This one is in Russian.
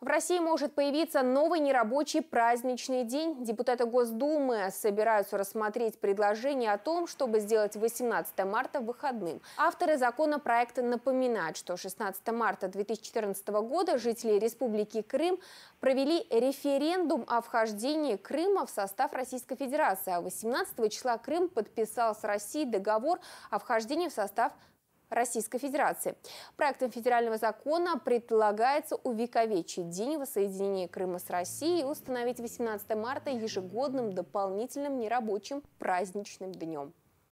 В России может появиться новый нерабочий праздничный день. Депутаты Госдумы собираются рассмотреть предложение о том, чтобы сделать 18 марта выходным. Авторы законопроекта напоминают, что 16 марта 2014 года жители Республики Крым провели референдум о вхождении Крыма в состав Российской Федерации, а 18 числа Крым подписал с Россией договор о вхождении в состав Российской Федерации. Проектом федерального закона предлагается увековечить День воссоединения Крыма с Россией и установить 18 марта ежегодным дополнительным нерабочим праздничным днем.